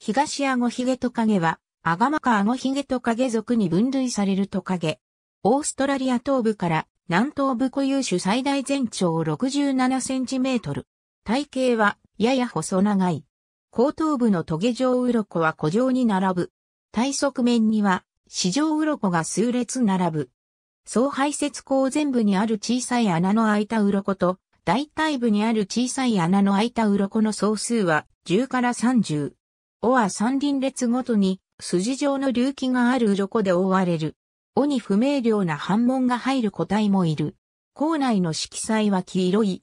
東アゴヒゲトカゲは、アガマカアゴヒゲトカゲ属に分類されるトカゲ。オーストラリア東部から南東部固有種最大全長67センチメートル。体型はやや細長い。後頭部のトゲ状ウロコは古状に並ぶ。体側面には四条ウロコが数列並ぶ。総排泄口全部にある小さい穴の開いたウロコと、大体部にある小さい穴の開いたウロコの総数は10から30。尾は三輪列ごとに筋状の隆起がある鱗で覆われる。尾に不明瞭な反紋が入る個体もいる。校内の色彩は黄色い。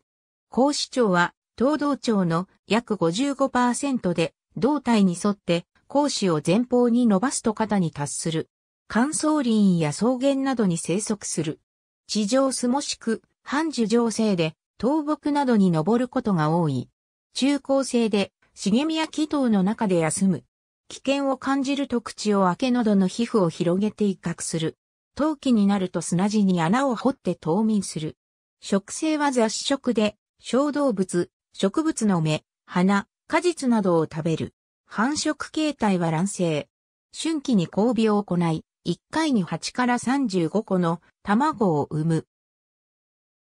高市長は、東道町の約55%で、胴体に沿って講師を前方に伸ばすと肩に達する。乾燥林や草原などに生息する。地上すもしく、半樹状性で、倒木などに登ることが多い。中高生で、茂みや気筒の中で休む。危険を感じると口を開け喉の皮膚を広げて威嚇する。陶器になると砂地に穴を掘って冬眠する。食性は雑食で、小動物、植物の芽、花、果実などを食べる。繁殖形態は卵生。春季に交尾を行い、1回に8から35個の卵を産む。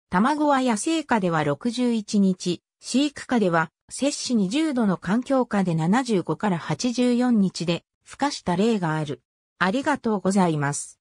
卵は野生下では61日、飼育下では、摂氏20度の環境下で75から84日で、孵化した例がある。ありがとうございます。